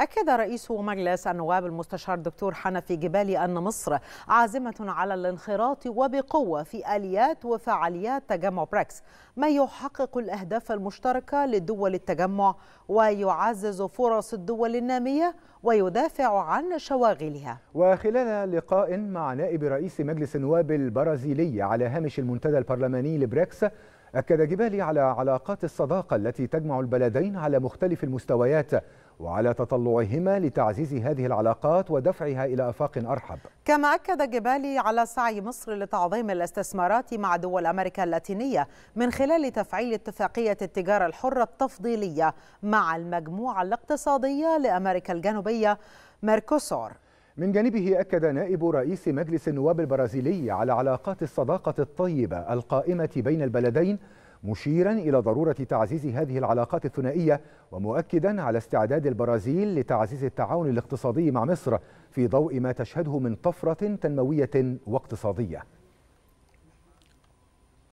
أكد رئيس مجلس النواب المستشار دكتور حنفي جبالي أن مصر عازمة على الانخراط وبقوة في آليات وفعاليات تجمع بريكس ما يحقق الأهداف المشتركة لدول التجمع ويعزز فرص الدول النامية ويدافع عن شواغلها وخلال لقاء مع نائب رئيس مجلس النواب البرازيلي على هامش المنتدى البرلماني لبريكس أكد جبالي على علاقات الصداقة التي تجمع البلدين على مختلف المستويات وعلى تطلعهما لتعزيز هذه العلاقات ودفعها إلى أفاق أرحب كما أكد جبالي على سعي مصر لتعظيم الاستثمارات مع دول أمريكا اللاتينية من خلال تفعيل اتفاقية التجارة الحرة التفضيلية مع المجموعة الاقتصادية لأمريكا الجنوبية ميركوسور من جانبه أكد نائب رئيس مجلس النواب البرازيلي على علاقات الصداقة الطيبة القائمة بين البلدين مشيرا إلى ضرورة تعزيز هذه العلاقات الثنائية ومؤكدا على استعداد البرازيل لتعزيز التعاون الاقتصادي مع مصر في ضوء ما تشهده من طفرة تنموية واقتصادية